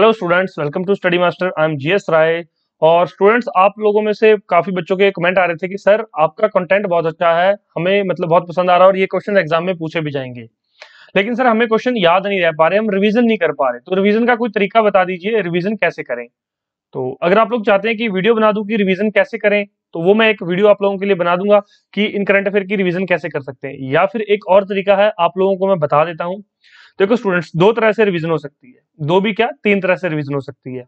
hello students welcome to study master I am G S Rai students आप लोगों में से काफी बच्चों के कमेंट आ रहे थे कि सर आपका कंटेंट बहुत अच्छा है हमें मतलब बहुत पसंद आ रहा है और ये क्वेश्चन एग्जाम में पूछे भी जाएंगे लेकिन सर हमें क्वेश्चन याद नहीं रह पा रहे हम रिविजन नहीं कर पा रहे तो रिविजन का कोई तरीका बता दीजिए रिविजन कैसे करें तो अगर आप लोग चाहते हैं कि वीडियो बना दूं कि रिवीजन कैसे करें तो वो मैं एक वीडियो आप लोगों के लिए बना दूंगा कि इन करंट अफेयर की रिवीजन कैसे कर सकते हैं या फिर एक और तरीका है आप लोगों को मैं बता देता हूं देखो स्टूडेंट्स दो तरह से रिविजन हो सकती है दो भी क्या तीन तरह से रिविजन हो सकती है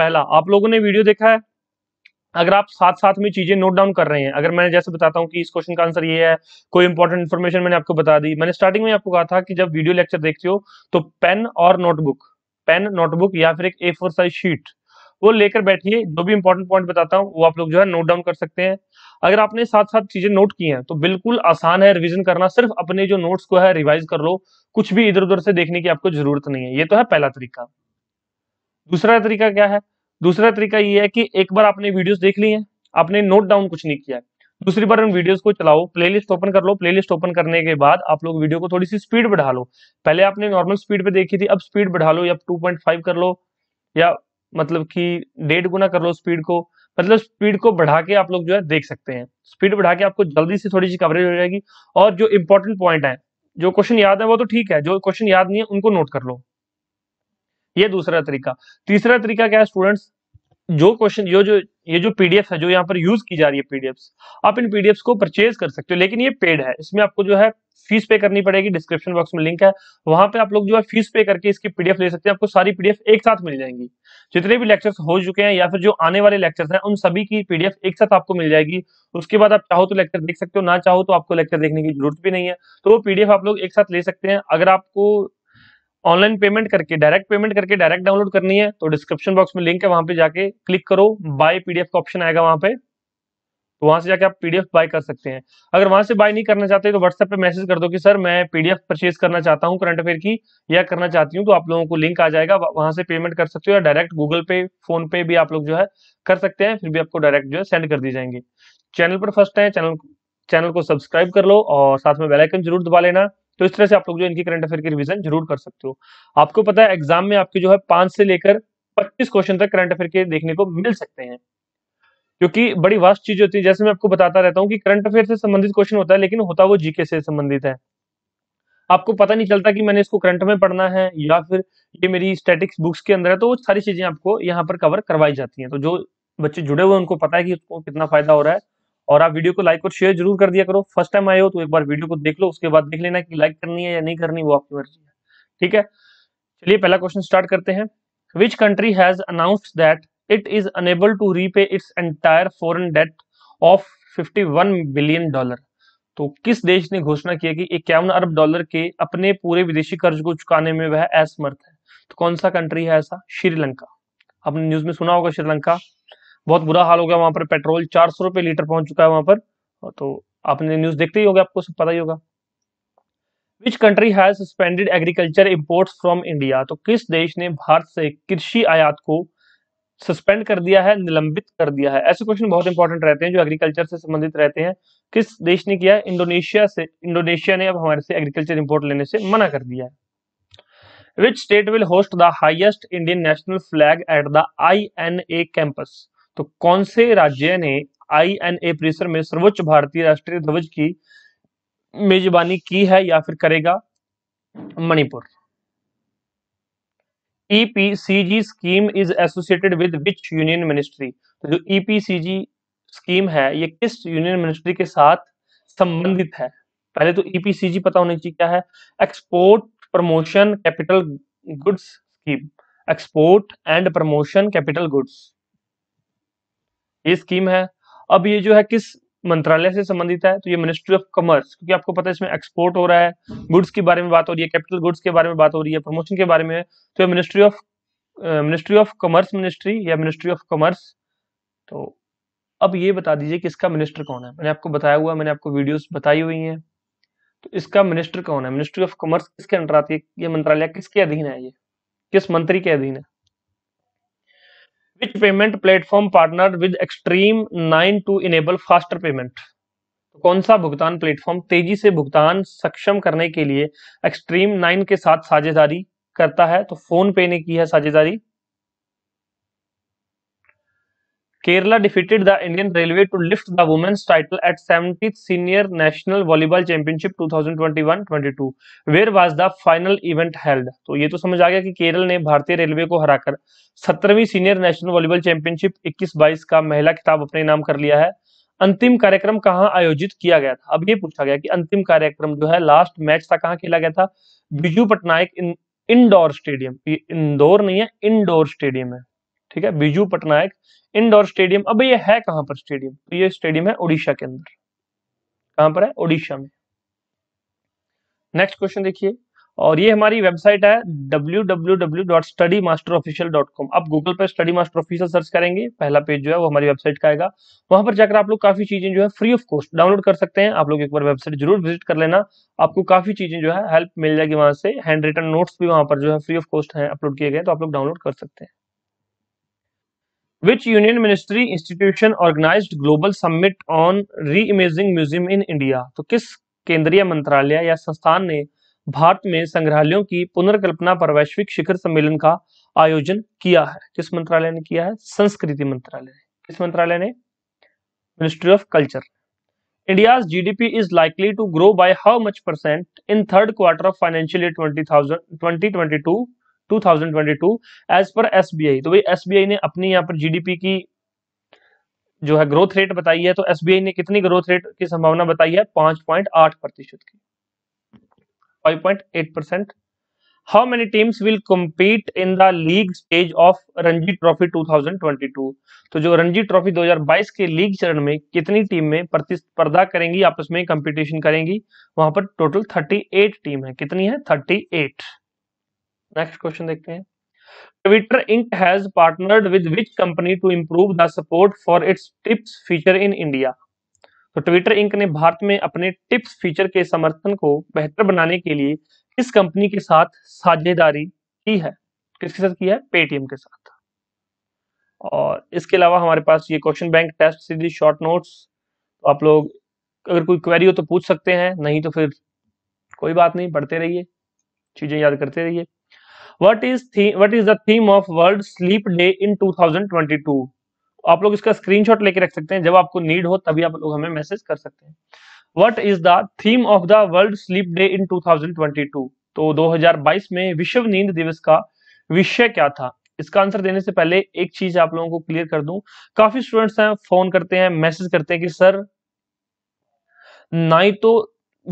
पहला आप लोगों ने वीडियो देखा है अगर आप साथ साथ में चीजें नोट डाउन कर रहे हैं अगर मैं जैसे बताता हूं कि इस क्वेश्चन का आंसर ये है कोई इंपॉर्टेंट इन्फॉर्मेशन मैंने आपको बता दी मैंने स्टार्टिंग में आपको कहा था कि जब वीडियो लेक्चर देखते हो तो पेन और नोटबुक पेन नोटबुक या फिर एक ए फोर साइज शीट वो लेकर बैठिए जो भी इंपॉर्टेंट पॉइंट बताता हूँ वो आप लोग जो है नोट डाउन कर सकते हैं अगर आपने साथ साथ चीजें नोट की हैं तो बिल्कुल आसान है रिविजन करना सिर्फ अपने जो नोट्स को है रिवाइज कर लो कुछ भी इधर उधर से देखने की आपको जरूरत नहीं है ये तो है पहला तरीका दूसरा तरीका क्या है दूसरा तरीका ये है कि एक बार आपने वीडियोस देख ली हैं आपने नोट डाउन कुछ नहीं किया है दूसरी बार उन वीडियोस को चलाओ प्ले ओपन कर लो प्ले ओपन करने के बाद आप लोग वीडियो को थोड़ी सी स्पीड बढ़ा लो पहले आपने नॉर्मल स्पीड पर देखी थी अब स्पीड बढ़ा लो या टू कर लो या मतलब कि डेढ़ गुना कर लो स्पीड को मतलब स्पीड को बढ़ा के आप लोग जो है देख सकते हैं स्पीड बढ़ा के आपको जल्दी से थोड़ी सी कवरेज हो जाएगी और जो इंपॉर्टेंट पॉइंट है जो क्वेश्चन याद है वो तो ठीक है जो क्वेश्चन याद नहीं है उनको नोट कर लो ये दूसरा तरीका तीसरा तरीका क्या है स्टूडेंट्स जो क्वेश्चन जो जो ये जो पीडीएफ है जो यहाँ पर यूज की जा रही है पीडीएफ आप इन पीडीएफ को परचेज कर सकते हो लेकिन ये पेड है इसमें आपको जो है फीस पे करनी पड़ेगी डिस्क्रिप्शन बॉक्स में लिंक है वहां पे आप लोग जो है फीस पे करके इसकी पीडीएफ ले सकते हैं आपको सारी पीडीएफ एक साथ मिल जाएंगी जितने भी लेक्चर्स हो चुके हैं या फिर जो आने वाले लेक्चर्स हैं उन सभी की पीडीएफ एक साथ आपको मिल जाएगी उसके बाद आप चाहो तो लेक्चर देख सकते हो ना चाहो तो आपको लेक्चर देखने की जरूरत भी नहीं है तो वो पीडीएफ आप लोग एक साथ ले सकते हैं अगर आपको ऑनलाइन पेमेंट करके डायरेक्ट पेमेंट करके डायरेक्ट डाउनलोड करनी है तो डिस्क्रिप्शन बॉक्स में लिंक है वहां पे जाके क्लिक करो बाय पीडीएफ का ऑप्शन आएगा वहां पे तो वहां से जाके आप पीडीएफ बाय कर सकते हैं अगर वहां से बाय नहीं करना चाहते तो व्हाट्सएप पे मैसेज कर दो कि सर मैं पीडीएफ परचेज करना चाहता हूँ करंट अफेयर की या करना चाहती हूँ तो आप लोगों को लिंक आ जाएगा वहां से पेमेंट कर सकते हो या डायरेक्ट गूगल पे फोन पे भी आप लोग जो है कर सकते हैं फिर भी आपको डायरेक्ट जो है सेंड कर दी जाएंगे चैनल पर फर्स्ट है चैनल चैनल को सब्सक्राइब कर लो और साथ में बेलाइकन जरूर दबा लेना तो इस तरह से आप लोग जो इनकी करंट अफेयर की रिविजन जरूर कर सकते हो आपको पता है एग्जाम में आपके जो है पांच से लेकर पच्चीस क्वेश्चन तक करंट अफेयर के देखने को मिल सकते हैं क्योंकि बड़ी वास्ट चीज होती है जैसे मैं आपको बताता रहता हूँ कि करंट अफेयर से संबंधित क्वेश्चन होता है लेकिन होता वो जीके से संबंधित है आपको पता नहीं चलता कि मैंने इसको करंट में पढ़ना है या फिर ये मेरी स्टैटिक्स बुक्स के अंदर है तो वो सारी चीजें आपको यहाँ पर कवर करवाई जाती हैं तो जो बच्चे जुड़े हुए उनको पता है कि उसको कितना फायदा हो रहा है और आप वीडियो को लाइक और शेयर जरूर कर दिया करो फर्स्ट टाइम आए हो तो एक बार वीडियो को देख लो उसके बाद देख लेना की लाइक करनी है या नहीं करनी वो आपकी मर्जी है ठीक है चलिए पहला क्वेश्चन स्टार्ट करते हैं which country has announce that it is unable to repay its entire foreign debt of 51 billion dollar तो किस देश ने घोषणा किया कि इक्यावन अरब डॉलर के अपने पूरे विदेशी कर्ज को चुकाने में वह असमर्थ है तो कौन सा कंट्री है ऐसा श्रीलंका आपने न्यूज में सुना होगा श्रीलंका बहुत बुरा हाल हो गया वहां पर पेट्रोल चार सौ रुपए लीटर पहुंच चुका है वहां पर तो आपने न्यूज देखते ही होगा आपको सब पता ही होगा which country has suspended agriculture import from India तो किस देश ने भारत से कृषि आयात को सस्पेंड कर दिया है निलंबित कर दिया है ऐसे क्वेश्चन बहुत इंपॉर्टेंट रहते हैं जो एग्रीकल्चर से संबंधित रहते हैं किस देश ने किया इंडोनेशिया से इंडोनेशिया ने अब हमारे से एग्रीकल्चर इंपोर्ट लेने से मना कर दिया है which state will host the highest Indian national flag at the I N A campus तो कौन से राज्य ने आई एन ए परिसर में सर्वोच्च भारतीय राष्ट्रीय ध्वज की मेजबानी की है या फिर करेगा Manipur EPCG scheme is associated with which union ministry तो जो ईपीसीजी e स्कीम है ये किस यूनियन मिनिस्ट्री के साथ संबंधित है पहले तो ईपीसीजी e पता होना चाहिए क्या है export promotion capital goods scheme export and promotion capital goods ये स्कीम है अब ये जो है किस मंत्रालय से संबंधित है तो ये मिनिस्ट्री ऑफ कॉमर्स क्योंकि आपको पता है इसमें एक्सपोर्ट हो रहा है गुड्स के बारे में बात हो रही है कैपिटल गुड्स के बारे में बात हो रही है प्रमोशन के बारे में तो ये ministry of ministry of commerce ministry या मिनिस्ट्री ऑफ कॉमर्स तो अब ये बता दीजिए कि इसका मिनिस्टर कौन है मैंने आपको बताया हुआ है मैंने आपको वीडियोस बताई हुई हैं तो इसका मिनिस्टर कौन है मिनिस्ट्री ऑफ कॉमर्स किसके अंडर आती है ये मंत्रालय किसके अधीन है ये किस मंत्री के अधीन है which payment platform partner with extreme nine to enable faster payment कौन सा भुगतान प्लेटफॉर्म तेजी से भुगतान सक्षम करने के लिए एक्सट्रीम नाइन के साथ साझेदारी करता है तो फोन पे ने की है साझेदारी Kerala defeated the Indian railway to lift the women's title at seventy senior national volleyball championship 2021-22 where was the final event held तो ये तो समझ आ गया कि केरल ने भारतीय रेलवे को हराकर सत्रहवीं सीनियर नेशनल वॉलीबॉल चैंपियनशिप 21-22 का महिला खिताब अपने नाम कर लिया है अंतिम कार्यक्रम कहाँ आयोजित किया गया था अब ये पूछा गया कि अंतिम कार्यक्रम जो है लास्ट मैच था कहाँ खेला गया था Biju Patnaik in, indoor stadium Indore नहीं है इंडोर स्टेडियम है ठीक है बिजू पटनायक इंडोर स्टेडियम अब ये है कहां पर स्टेडियम तो ये स्टेडियम है ओडिशा के अंदर कहां पर है ओडिशा में नेक्स्ट क्वेश्चन देखिए और ये हमारी वेबसाइट है www.studymasterofficial.com आप गूगल पर स्टडी मास्टर ऑफिशियल सर्च करेंगे पहला पेज जो है वो हमारी वेबसाइट का आएगा वहां पर जाकर आप लोग काफी चीजें जो है फ्री ऑफ कॉस्ट डाउनलोड कर सकते हैं आप लोग एक बार वेबसाइट जरूर विजिट कर लेना आपको काफी चीजें जो है हेल्प मिल जाएगी वहां से हैंड रिटन नोट्स भी वहां पर जो है फ्री ऑफ कॉस्ट है अपलोड किए गए तो आप लोग डाउनलोड कर सकते हैं which union ministry institution organized global summit on reimagining museum in india to तो kis केंद्रीय मंत्रालय या संस्थान ने भारत में संग्रहालयों की पुनर्कल्पना पर वैश्विक शिखर सम्मेलन का आयोजन किया है किस मंत्रालय ने किया है संस्कृति मंत्रालय ने किस मंत्रालय ने ministry of culture India G D P is likely to grow by how much percent in third quarter of financial thousand twenty twenty two 2022 as per SBI तो भाई एसबीआई ने अपनी यहाँ पर जीडीपी की जो है ग्रोथ रेट बताई है तो एसबीआई ने कितनी ग्रोथ रेट की संभावना बताई है पांच पॉइंट आठ प्रतिशत की five point eight percent how many teams will compete in the league stage of Ranji trophy 2022 तो जो रणजी ट्रॉफी 2022 के लीग चरण में कितनी टीम में प्रतिस्पर्धा करेंगी आपस में कंपटीशन करेंगी वहां पर टोटल 38 टीम है कितनी है 38 नेक्स्ट क्वेश्चन देखते हैं Twitter Inc has partnered with which company to improve the support for its tips feature in India तो ट्विटर इंक ने भारत में अपने टिप्स फीचर के समर्थन को बेहतर बनाने के लिए किस कंपनी के साथ साझेदारी की है किसके साथ किया है पेटीएम के साथ और इसके अलावा हमारे पास ये question bank test series short notes तो आप लोग अगर कोई क्वेरी हो तो पूछ सकते हैं नहीं तो फिर कोई बात नहीं पढ़ते रहिए चीज़ें याद करते रहिए what is what is the theme of world sleep day in 2022 आप लोग इसका स्क्रीन शॉट लेके रख सकते हैं जब आपको नीड हो तभी आप लोग हमें मैसेज कर सकते हैं what is the theme of the world sleep day in 2022 तो 2022 में विश्व नींद दिवस का विषय क्या था इसका आंसर देने से पहले एक चीज आप लोगों को क्लियर कर दूं काफी स्टूडेंट्स हैं फोन करते हैं मैसेज करते हैं कि सर ना ही तो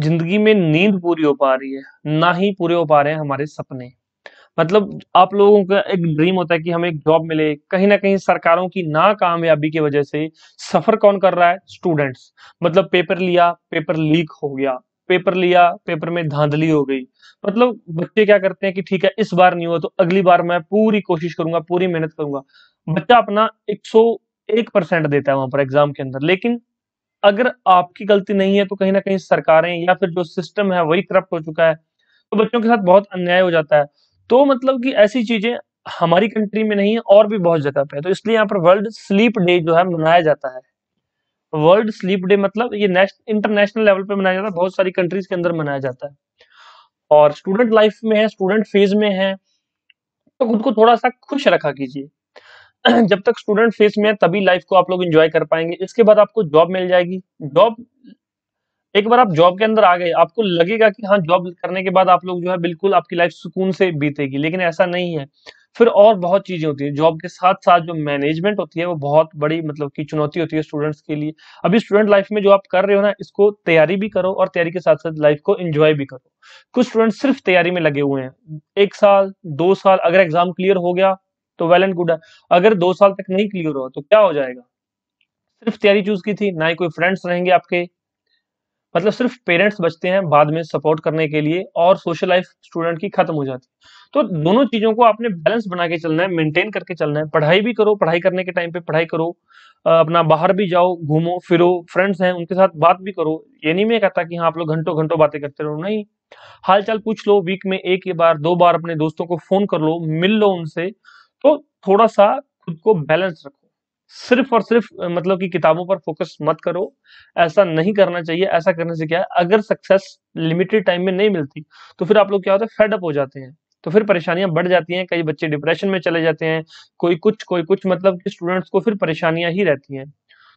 जिंदगी में नींद पूरी हो पा रही है ना ही पूरे हो पा रहे हैं हमारे सपने मतलब आप लोगों का एक ड्रीम होता है कि हमें एक जॉब मिले कहीं ना कहीं सरकारों की नाकामयाबी की वजह से सफर कौन कर रहा है स्टूडेंट्स मतलब पेपर लिया पेपर लीक हो गया पेपर लिया पेपर में धांधली हो गई मतलब बच्चे क्या करते हैं कि ठीक है इस बार नहीं हुआ तो अगली बार मैं पूरी कोशिश करूंगा पूरी मेहनत करूंगा बच्चा अपना एक परसेंट देता है वहां पर एग्जाम के अंदर लेकिन अगर आपकी गलती नहीं है तो कहीं ना कहीं सरकारें या फिर जो सिस्टम है वही करप्ट हो चुका है तो बच्चों के साथ बहुत अन्याय हो जाता है तो मतलब कि ऐसी चीजें हमारी कंट्री में नहीं है और भी बहुत जगह पे है तो इसलिए यहाँ पर वर्ल्ड स्लीप डे जो है मनाया जाता है वर्ल्ड स्लीप डे मतलब ये इंटरनेशनल लेवल पे मनाया जाता है बहुत सारी कंट्रीज के अंदर मनाया जाता है और स्टूडेंट लाइफ में है स्टूडेंट फेज में है तो खुद को थोड़ा सा खुश रखा कीजिए जब तक स्टूडेंट फेज में है तभी लाइफ को आप लोग एंजॉय कर पाएंगे इसके बाद आपको जॉब मिल जाएगी जॉब एक बार आप जॉब के अंदर आ गए आपको लगेगा कि हाँ जॉब करने के बाद आप लोग जो है बिल्कुल आपकी लाइफ सुकून से बीतेगी लेकिन ऐसा नहीं है फिर और बहुत चीजें होती है जॉब के साथ साथ जो मैनेजमेंट होती है वो बहुत बड़ी मतलब की चुनौती होती है स्टूडेंट्स के लिए अभी स्टूडेंट लाइफ में जो आप कर रहे हो ना इसको तैयारी भी करो और तैयारी के साथ साथ लाइफ को एंजॉय भी करो कुछ स्टूडेंट सिर्फ तैयारी में लगे हुए हैं एक साल दो साल अगर एग्जाम क्लियर हो गया तो वेल एंड गुड है अगर दो साल तक नहीं क्लियर हुआ तो क्या हो जाएगा सिर्फ तैयारी चूज की थी ना ही कोई फ्रेंड्स रहेंगे आपके मतलब सिर्फ पेरेंट्स बचते हैं बाद में सपोर्ट करने के लिए और सोशल लाइफ स्टूडेंट की खत्म हो जाती है तो दोनों चीज़ों को आपने बैलेंस बना के चलना है मेंटेन करके चलना है पढ़ाई भी करो पढ़ाई करने के टाइम पे पढ़ाई करो अपना बाहर भी जाओ घूमो फिरो फ्रेंड्स हैं उनके साथ बात भी करो ये नहीं मैं कहता कि हाँ आप लोग घंटों घंटों बातें करते रहो नहीं हालचाल पूछ लो वीक में एक ही बार दो बार अपने दोस्तों को फोन कर लो मिल लो उनसे तो थोड़ा सा खुद को बैलेंस रखो सिर्फ और सिर्फ मतलब कि किताबों पर फोकस मत करो ऐसा नहीं करना चाहिए ऐसा करने से क्या है अगर सक्सेस लिमिटेड टाइम में नहीं मिलती तो फिर आप लोग क्या होते हैं फेडअप हो जाते हैं तो फिर परेशानियां बढ़ जाती हैं कई बच्चे डिप्रेशन में चले जाते हैं कोई कुछ कोई कुछ मतलब कि स्टूडेंट्स को फिर परेशानियां ही रहती हैं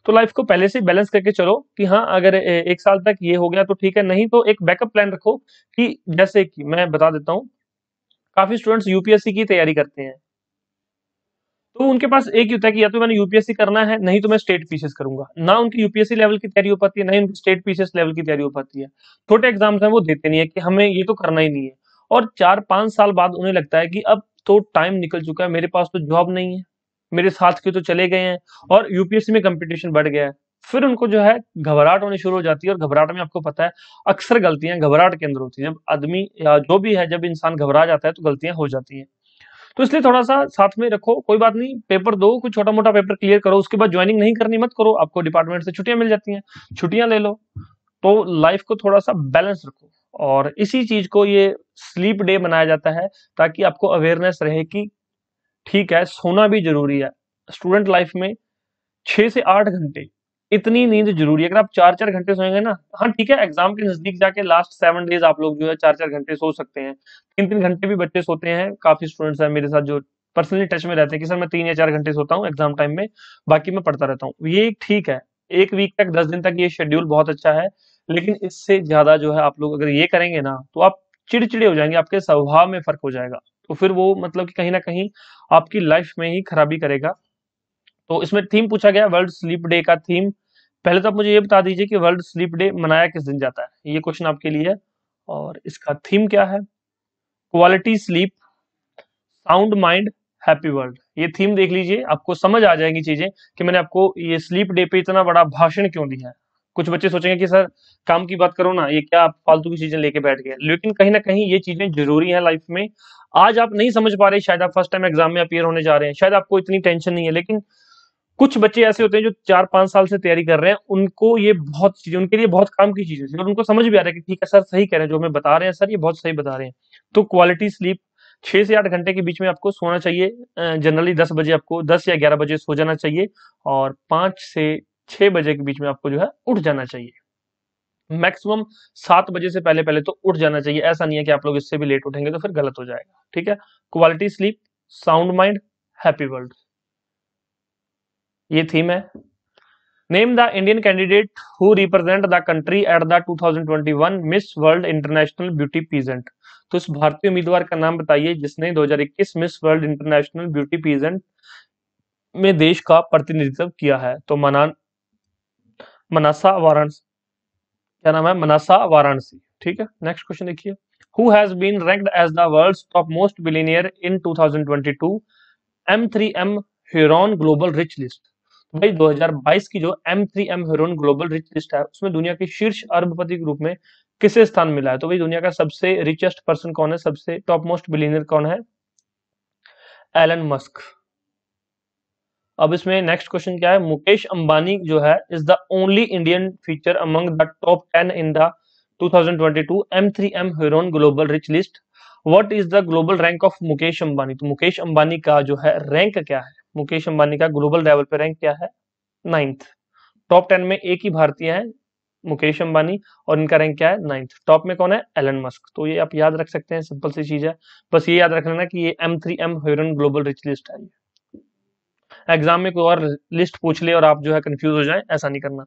तो लाइफ को पहले से बैलेंस करके चलो कि हाँ अगर एक साल तक ये हो गया तो ठीक है नहीं तो एक बैकअप प्लान रखो कि जैसे कि मैं बता देता हूँ काफी स्टूडेंट्स यूपीएससी की तैयारी करते हैं तो उनके पास एक ही होता है कि या तो मैंने यूपीएससी करना है नहीं तो मैं स्टेट पीसीएस करूंगा ना उनकी यूपीएससी लेवल की तैयारी हो पाती है ना उनकी स्टेट पीसीएस लेवल की तैयारी हो पाती है छोटे एग्जाम्स हैं वो देते नहीं है कि हमें ये तो करना ही नहीं है और चार पांच साल बाद उन्हें लगता है कि अब तो टाइम निकल चुका है मेरे पास तो जॉब नहीं है मेरे साथ के तो चले गए हैं और यूपीएससी में कंपटीशन बढ़ गया है फिर उनको जो है घबराहट होनी शुरू हो जाती है और घबराहट में आपको पता है अक्सर गलतियां घबराहट के अंदर होती है जब आदमी जो भी है जब इंसान घबरा जाता है तो गलतियां हो जाती हैं तो इसलिए थोड़ा सा साथ में रखो कोई बात नहीं पेपर दो कुछ छोटा मोटा पेपर क्लियर करो उसके बाद ज्वाइनिंग नहीं करनी मत करो आपको डिपार्टमेंट से छुट्टियां मिल जाती हैं छुट्टियां ले लो तो लाइफ को थोड़ा सा बैलेंस रखो और इसी चीज को ये स्लीप डे बनाया जाता है ताकि आपको अवेयरनेस रहे कि ठीक है सोना भी जरूरी है स्टूडेंट लाइफ में छः से आठ घंटे इतनी नींद जरूरी है अगर आप चार चार घंटे सोएंगे ना हाँ ठीक है एग्जाम के नजदीक जाके लास्ट सेवन डेज आप लोग जो है चार चार घंटे सो सकते हैं तीन तीन घंटे भी बच्चे सोते हैं काफी स्टूडेंट्स हैं मेरे साथ जो पर्सनली टच में रहते हैं कि सर मैं तीन या चार घंटे सोता हूँ एग्जाम टाइम में बाकी मैं पढ़ता रहता हूँ ये ठीक है एक वीक तक दस दिन तक ये शेड्यूल बहुत अच्छा है लेकिन इससे ज्यादा जो है आप लोग अगर ये करेंगे ना तो आप चिड़चिड़े हो जाएंगे आपके स्वभाव में फर्क हो जाएगा तो फिर वो मतलब कि कहीं ना कहीं आपकी लाइफ में ही खराबी करेगा तो इसमें थीम पूछा गया वर्ल्ड स्लीप डे का थीम पहले तो आप मुझे ये बता दीजिए कि वर्ल्ड स्लीप डे मनाया किस दिन जाता है ये क्वेश्चन आपके लिए है और इसका थीम क्या है quality sleep sound mind happy world ये थीम देख लीजिए आपको समझ आ जाएंगी चीजें कि मैंने आपको ये स्लीप डे पे इतना बड़ा भाषण क्यों दिया है कुछ बच्चे सोचेंगे कि सर काम की बात करो ना ये क्या आप फालतू की चीजें लेके बैठ गए लेकिन कहीं ना कहीं ये चीजें जरूरी हैं लाइफ में आज आप नहीं समझ पा रहे शायद आप फर्स्ट टाइम एग्जाम में अपियर होने जा रहे हैं शायद आपको इतनी टेंशन नहीं है लेकिन कुछ बच्चे ऐसे होते हैं जो चार पांच साल से तैयारी कर रहे हैं उनको ये बहुत चीज उनके लिए बहुत काम की चीजें और उनको समझ भी आ रहा है कि ठीक है सर सही कह रहे हैं जो हमें बता रहे हैं सर ये बहुत सही बता रहे हैं तो क्वालिटी स्लीप छह से आठ घंटे के बीच में आपको सोना चाहिए जनरली दस बजे आपको दस या ग्यारह बजे सो जाना चाहिए और पांच से छह बजे के बीच में आपको जो है उठ जाना चाहिए मैक्सिमम सात बजे से पहले पहले तो उठ जाना चाहिए ऐसा नहीं है कि आप लोग इससे भी लेट उठेंगे तो फिर गलत हो जाएगा ठीक है quality sleep sound mind happy world ये थीम है name the Indian candidate who represent the country at the 2021 miss world international beauty pageant तो उस भारतीय उम्मीदवार का नाम बताइए जिसने 2021 miss world international beauty pageant में देश का प्रतिनिधित्व किया है तो मना मनासा वाराणसी क्या नाम है मनासा वाराणसी ठीक है नेक्स्ट क्वेश्चन देखिए who has been ranked as the world's top most billionaire in 2022 M3M Hurun global rich list भाई 2022 की जो M three M Hurun global rich list है उसमें दुनिया के शीर्ष अरबपति के रूप में किसे स्थान मिला है तो भाई दुनिया का सबसे रिचेस्ट पर्सन कौन है सबसे टॉप मोस्ट बिलीनियर कौन है एलन मस्क अब इसमें नेक्स्ट क्वेश्चन क्या है मुकेश अंबानी जो है is the only Indian feature among the top ten in the 2022 M3M Hurun global rich list What is the global rank of Mukesh Ambani तो मुकेश अंबानी का जो है रैंक क्या है मुकेश अंबानी का ग्लोबल लेवल पे रैंक क्या है नाइन्थ टॉप टेन में एक ही भारतीय है मुकेश अंबानी और इनका रैंक क्या है नाइन्थ टॉप में कौन है एलन मस्क तो ये आप याद रख सकते हैं सिंपल सी चीज है बस ये याद रख लेना की ये M three M Hurun global rich list है एग्जाम में कोई और लिस्ट पूछ ले और आप जो है कंफ्यूज हो जाए ऐसा नहीं करना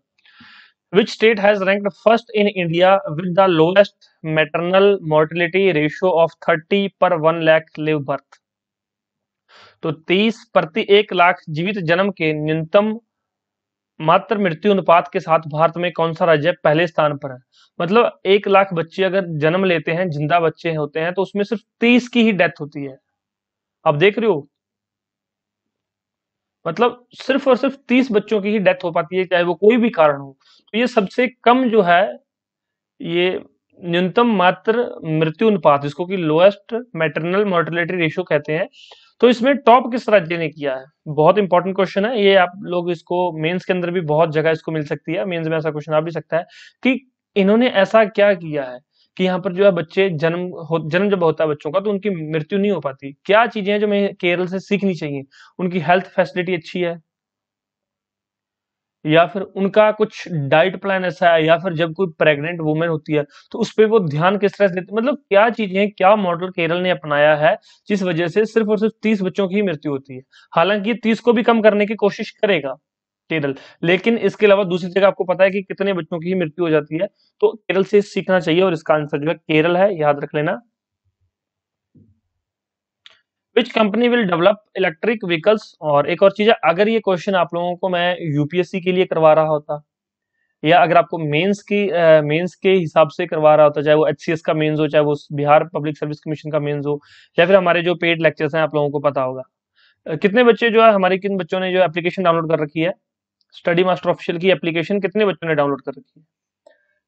which state has ranked first in India with the lowest maternal mortality ratio of thirty per one lakh live birth तो 30 प्रति एक लाख जीवित जन्म के न्यूनतम मात्र मृत्यु अनुपात के साथ भारत में कौन सा राज्य पहले स्थान पर है मतलब एक लाख बच्चे अगर जन्म लेते हैं जिंदा बच्चे होते हैं तो उसमें सिर्फ तीस की ही डेथ होती है आप देख रहे हो मतलब सिर्फ और सिर्फ तीस बच्चों की ही डेथ हो पाती है चाहे वो कोई भी कारण हो तो ये सबसे कम जो है ये न्यूनतम मात्र मृत्यु अनुपात जिसको कि लोएस्ट मैटरनल मोर्टलिटी रेशियो कहते हैं तो इसमें टॉप किस राज्य ने किया है बहुत इंपॉर्टेंट क्वेश्चन है ये आप लोग इसको मेंस के अंदर भी बहुत जगह इसको मिल सकती है मेंस में ऐसा क्वेश्चन आ भी सकता है कि इन्होंने ऐसा क्या किया है कि यहाँ पर जो है बच्चे जन्म हो जन्म जब होता है बच्चों का तो उनकी मृत्यु नहीं हो पाती क्या चीजें हैं जो मैं केरल से सीखनी चाहिए उनकी हेल्थ फैसिलिटी अच्छी है या फिर उनका कुछ डाइट प्लान ऐसा है या फिर जब कोई प्रेग्नेंट वुमेन होती है तो उस पर वो ध्यान किस तरह से देते मतलब क्या चीजें क्या मॉडल केरल ने अपनाया है जिस वजह से सिर्फ और सिर्फ तीस बच्चों की मृत्यु होती है हालांकि तीस को भी कम करने की कोशिश करेगा केरल लेकिन इसके अलावा दूसरी जगह आपको पता है कि कितने बच्चों की मृत्यु हो जाती है तो केरल से सीखना चाहिए और इसका आंसर जो है केरल है याद रख लेना which company will develop electric vehicles और एक और चीज है अगर ये क्वेश्चन आप लोगों को मैं यूपीएससी के लिए करवा रहा होता या अगर आपको मेंस की मेंस के हिसाब से करवा रहा होता चाहे वो एच का मेंस हो चाहे वो बिहार पब्लिक सर्विस कमीशन का मेंस हो या फिर हमारे जो पेड लेक्चर्स हैं आप लोगों को पता होगा कितने बच्चे जो है हमारे किन बच्चों ने जो एप्लीकेशन डाउनलोड कर रखी है स्टडी मास्टर ऑफिशियल की एप्लीकेशन कितने बच्चों ने डाउनलोड कर रखी है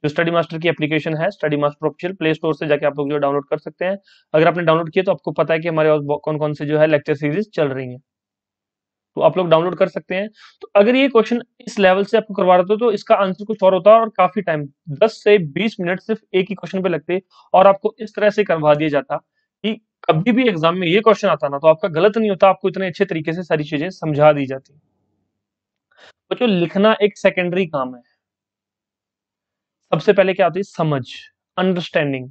जो स्टडी मास्टर की एप्लीकेशन है study master official play store से जाके आप लोग जो डाउनलोड कर सकते हैं अगर आपने डाउनलोड किया तो आपको पता है कि हमारे और कौन कौन से जो है लेक्चर सीरीज चल रही है तो आप लोग डाउनलोड कर सकते हैं तो अगर ये क्वेश्चन इस लेवल से आपको करवा रहे हो तो इसका आंसर कुछ और होता है और काफी टाइम दस से बीस मिनट सिर्फ एक ही क्वेश्चन पे लगते और आपको इस तरह से करवा दिया जाता कि कभी भी एग्जाम में ये क्वेश्चन आता ना तो आपका गलत नहीं होता आपको इतने अच्छे तरीके से सारी चीजें समझा दी जाती बच्चों लिखना एक सेकेंडरी काम है सबसे पहले क्या होती है समझ अंडरस्टैंडिंग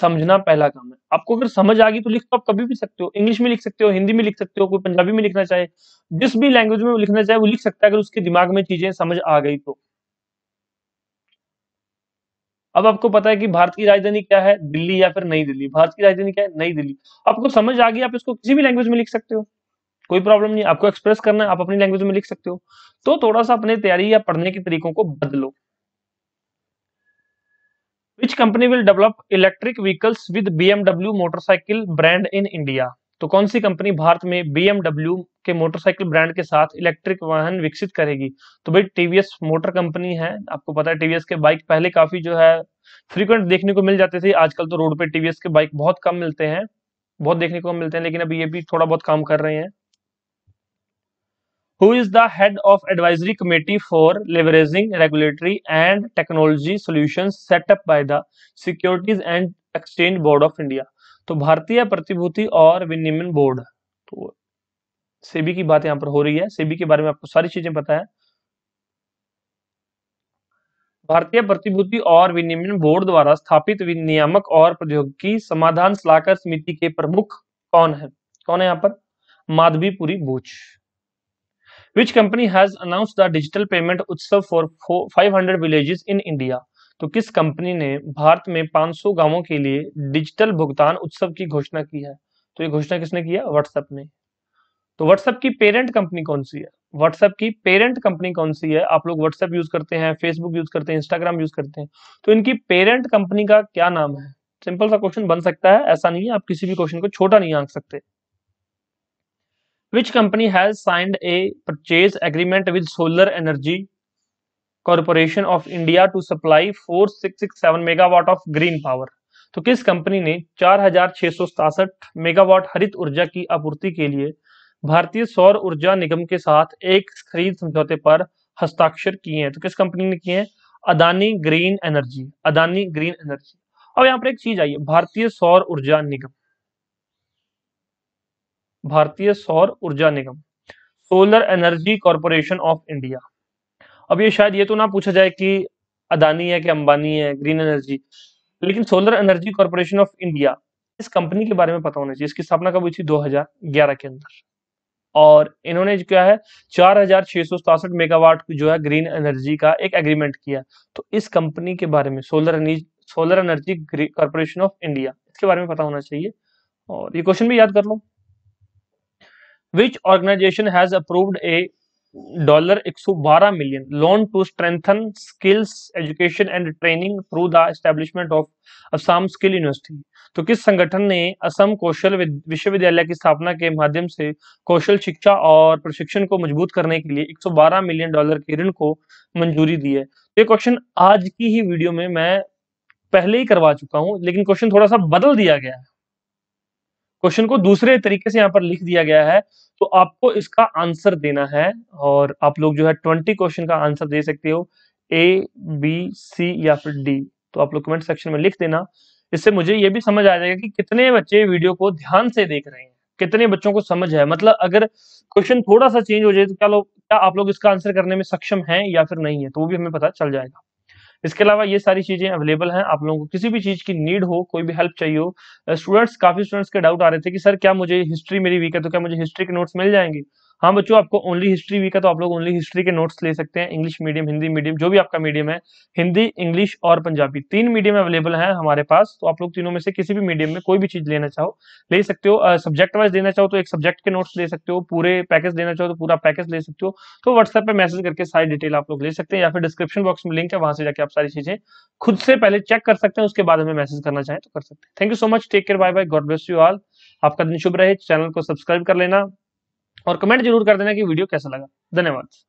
समझना पहला काम है आपको अगर समझ आ गई तो लिख तो आप कभी भी सकते हो इंग्लिश में लिख सकते हो हिंदी में लिख सकते हो कोई पंजाबी में लिखना चाहे जिस भी लैंग्वेज में वो लिखना चाहे वो लिख सकता है अगर उसके दिमाग में चीजें समझ आ गई तो अब आपको पता है कि भारत की राजधानी क्या है दिल्ली या फिर नई दिल्ली भारत की राजधानी क्या है नई दिल्ली आपको समझ आ गई आप इसको किसी भी लैंग्वेज में लिख सकते हो कोई प्रॉब्लम नहीं आपको एक्सप्रेस करना है आप अपनी लैंग्वेज में लिख सकते हो तो थोड़ा सा अपने तैयारी या पढ़ने के तरीकों को बदलो company will develop electric vehicles with with BMW motorcycle brand in India तो कौन सी कंपनी भारत में बीएमडब्ल्यू के मोटरसाइकिल ब्रांड के साथ इलेक्ट्रिक वाहन विकसित करेगी तो भाई टीवीएस मोटर कंपनी है आपको पता है टीवीएस के बाइक पहले काफी जो है फ्रीक्वेंट देखने को मिल जाते थे आजकल तो रोड पे टीवीएस के बाइक बहुत कम मिलते हैं बहुत देखने को मिलते हैं लेकिन अभी ये भी थोड़ा बहुत काम कर रहे हैं who is the head of advisory committee for leveraging regulatory and technology solution setup by the securities and exchange board of India तो भारतीय प्रतिभूति और विनियमन बोर्ड तो सेबी की बात यहां पर हो रही है सेबी के बारे में आपको सारी चीजें पता है भारतीय प्रतिभूति और विनियमन बोर्ड द्वारा स्थापित विनियामक और प्रौद्योगिकी समाधान सलाहकार समिति के प्रमुख कौन है कौन है यहाँ पर Madhabi Puri Buch which company has announce the digital payment Utsav for 500 villages in India तो किस कंपनी ने भारत में 500 गांवों के लिए डिजिटल भुगतान उत्सव की घोषणा की है तो ये घोषणा किसने किया व्हाट्सएप ने तो व्हाट्सएप की पेरेंट कंपनी कौन सी है व्हाट्सएप की पेरेंट कंपनी कौन सी है आप लोग व्हाट्सएप यूज करते हैं फेसबुक यूज करते हैं इंस्टाग्राम यूज करते हैं तो इनकी पेरेंट कंपनी का क्या नाम है सिंपल सा क्वेश्चन बन सकता है ऐसा नहीं है आप किसी भी क्वेश्चन को छोटा नहीं आंक सकते which company has signed a purchase agreement with solar energy corporation of india to supply 4667 megawatt of green power तो किस कंपनी ने चार मेगावाट हरित ऊर्जा की आपूर्ति के लिए भारतीय सौर ऊर्जा निगम के साथ एक खरीद समझौते पर हस्ताक्षर किए हैं तो किस कंपनी ने किए हैं Adani green energy Adani green energy अब यहाँ पर एक चीज आई है भारतीय सौर ऊर्जा निगम भारतीय सौर ऊर्जा निगम solar energy corporation of India अब ये शायद ये तो ना पूछा जाए कि अदानी है कि अंबानी है ग्रीन एनर्जी लेकिन solar energy corporation of India इस कंपनी के बारे में पता होना चाहिए इसकी स्थापना कब हुई थी 2011 के अंदर और इन्होंने क्या है चार मेगावाट जो है ग्रीन एनर्जी का एक एग्रीमेंट किया तो इस कंपनी के बारे में solar energy solar energy corporation of India इसके बारे में पता होना चाहिए और ये क्वेश्चन भी याद कर लो which organization has approved a dollar 112 million loan to strengthen skills education and training through the establishment of assam skill university तो किस संगठन ने असम कौशल विश्वविद्यालय की स्थापना के माध्यम से कौशल शिक्षा और प्रशिक्षण को मजबूत करने के लिए 112 मिलियन डॉलर के ऋण को मंजूरी दी है ये क्वेश्चन आज की ही वीडियो में मैं पहले ही करवा चुका हूं लेकिन क्वेश्चन थोड़ा सा बदल दिया गया है क्वेश्चन को दूसरे तरीके से यहाँ पर लिख दिया गया है तो आपको इसका आंसर देना है और आप लोग जो है ट्वेंटी क्वेश्चन का आंसर दे सकते हो ए बी सी या फिर डी तो आप लोग कमेंट सेक्शन में लिख देना इससे मुझे ये भी समझ आ जाएगा कि कितने बच्चे वीडियो को ध्यान से देख रहे हैं कितने बच्चों को समझ है मतलब अगर क्वेश्चन थोड़ा सा चेंज हो जाए तो क्या लोग क्या आप लोग इसका आंसर करने में सक्षम हैं या फिर नहीं है तो वो भी हमें पता चल जाएगा इसके अलावा ये सारी चीजें अवेलेबल हैं आप लोगों को किसी भी चीज की नीड हो कोई भी हेल्प चाहिए हो स्टूडेंट्स काफी स्टूडेंट्स के डाउट आ रहे थे कि सर क्या मुझे हिस्ट्री मेरी वीक है तो क्या मुझे हिस्ट्री के नोट्स मिल जाएंगे हाँ बच्चों आपको ओनली हिस्ट्री वीक है तो आप लोग ओनली हिस्ट्री के नोट्स ले सकते हैं इंग्लिश मीडियम हिंदी मीडियम जो भी आपका मीडियम है हिंदी इंग्लिश और पंजाबी तीन मीडियम अवेलेबल हैं हमारे पास तो आप लोग तीनों में से किसी भी मीडियम में कोई भी चीज लेना चाहो ले सकते हो सब्जेक्ट वाइज देना चाहो तो एक सब्जेक्ट के नोट्स ले सकते हो पूरे पैकेज देना चाहो तो पूरा पैकेज ले सकते हो तो व्हाट्सएप पर मैसेज करके सारी डिटेल आप लोग ले सकते हैं या फिर डिस्क्रिप्शन बॉक्स में लिंक है वहां से जाकर आप सारी चीजें खुद से पहले चेक कर सकते हैं उसके बाद हमें मैसेज करना चाहें तो कर सकते हैं thank you so much take care bye bye God bless you all आपका दिन शुभ रहे चैनल को सब्सक्राइब कर लेना और कमेंट जरूर कर देना कि वीडियो कैसा लगा धन्यवाद